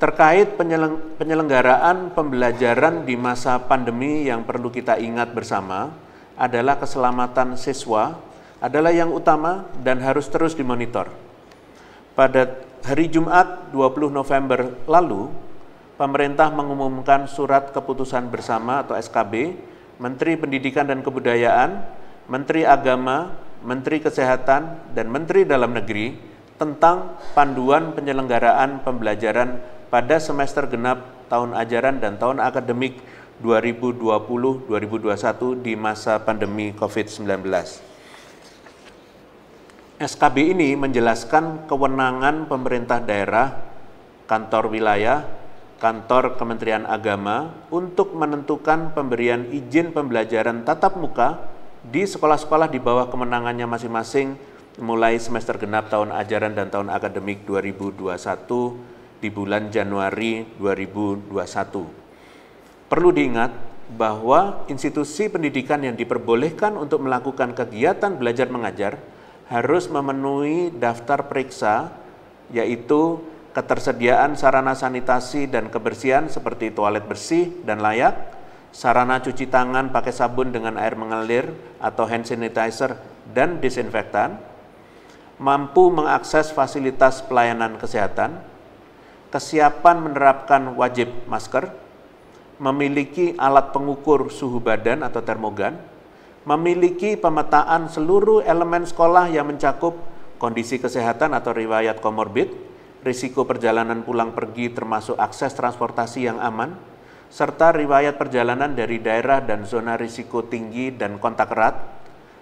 terkait penyelenggaraan pembelajaran di masa pandemi yang perlu kita ingat bersama adalah keselamatan siswa adalah yang utama dan harus terus dimonitor. Pada hari Jumat 20 November lalu, pemerintah mengumumkan surat keputusan bersama atau SKB Menteri Pendidikan dan Kebudayaan, Menteri Agama, Menteri Kesehatan, dan Menteri Dalam Negeri tentang panduan penyelenggaraan pembelajaran pada semester genap tahun ajaran dan tahun akademik 2020-2021 di masa pandemi COVID-19. SKB ini menjelaskan kewenangan pemerintah daerah, kantor wilayah, kantor Kementerian Agama untuk menentukan pemberian izin pembelajaran tatap muka di sekolah-sekolah di bawah kemenangannya masing-masing mulai semester genap tahun ajaran dan tahun akademik 2021 di bulan Januari 2021. Perlu diingat bahwa institusi pendidikan yang diperbolehkan untuk melakukan kegiatan belajar mengajar harus memenuhi daftar periksa yaitu ketersediaan sarana sanitasi dan kebersihan seperti toilet bersih dan layak, sarana cuci tangan pakai sabun dengan air mengalir atau hand sanitizer dan disinfektan, mampu mengakses fasilitas pelayanan kesehatan, kesiapan menerapkan wajib masker, memiliki alat pengukur suhu badan atau termogan, memiliki pemetaan seluruh elemen sekolah yang mencakup kondisi kesehatan atau riwayat komorbid, risiko perjalanan pulang pergi termasuk akses transportasi yang aman, serta riwayat perjalanan dari daerah dan zona risiko tinggi dan kontak erat,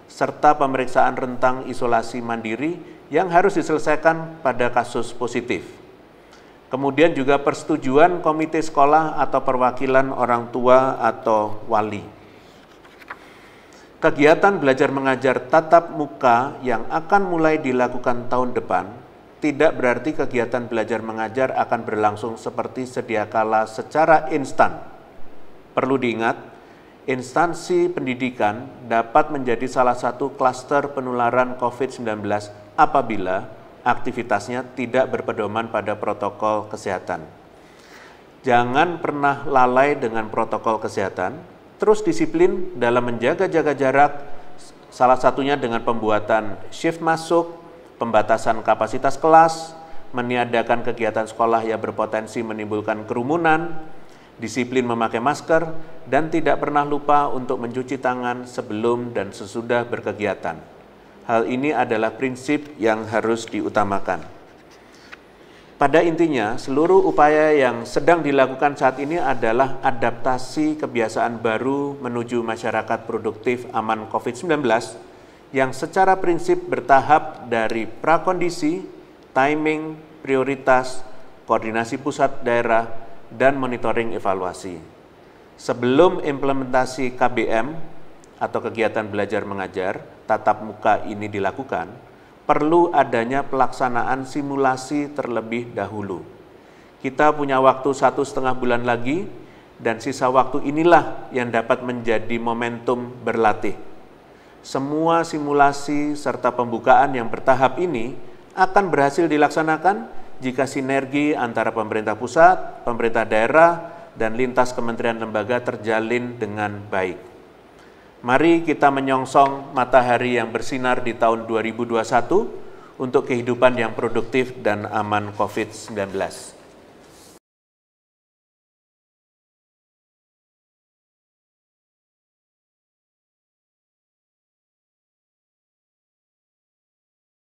serta pemeriksaan rentang isolasi mandiri yang harus diselesaikan pada kasus positif. Kemudian juga persetujuan komite sekolah atau perwakilan orang tua atau wali. Kegiatan belajar mengajar tatap muka yang akan mulai dilakukan tahun depan tidak berarti kegiatan belajar mengajar akan berlangsung seperti sedia kala secara instan. Perlu diingat, instansi pendidikan dapat menjadi salah satu klaster penularan COVID-19 apabila aktivitasnya tidak berpedoman pada protokol kesehatan. Jangan pernah lalai dengan protokol kesehatan, terus disiplin dalam menjaga-jaga jarak, salah satunya dengan pembuatan shift masuk, pembatasan kapasitas kelas, meniadakan kegiatan sekolah yang berpotensi menimbulkan kerumunan, disiplin memakai masker, dan tidak pernah lupa untuk mencuci tangan sebelum dan sesudah berkegiatan. Hal ini adalah prinsip yang harus diutamakan. Pada intinya, seluruh upaya yang sedang dilakukan saat ini adalah adaptasi kebiasaan baru menuju masyarakat produktif aman COVID-19 yang secara prinsip bertahap dari prakondisi, timing, prioritas, koordinasi pusat daerah, dan monitoring evaluasi. Sebelum implementasi KBM, atau kegiatan belajar mengajar tatap muka ini dilakukan, perlu adanya pelaksanaan simulasi terlebih dahulu. Kita punya waktu satu setengah bulan lagi, dan sisa waktu inilah yang dapat menjadi momentum berlatih. Semua simulasi serta pembukaan yang bertahap ini akan berhasil dilaksanakan jika sinergi antara pemerintah pusat, pemerintah daerah, dan lintas kementerian lembaga terjalin dengan baik. Mari kita menyongsong matahari yang bersinar di tahun 2021 untuk kehidupan yang produktif dan aman COVID-19.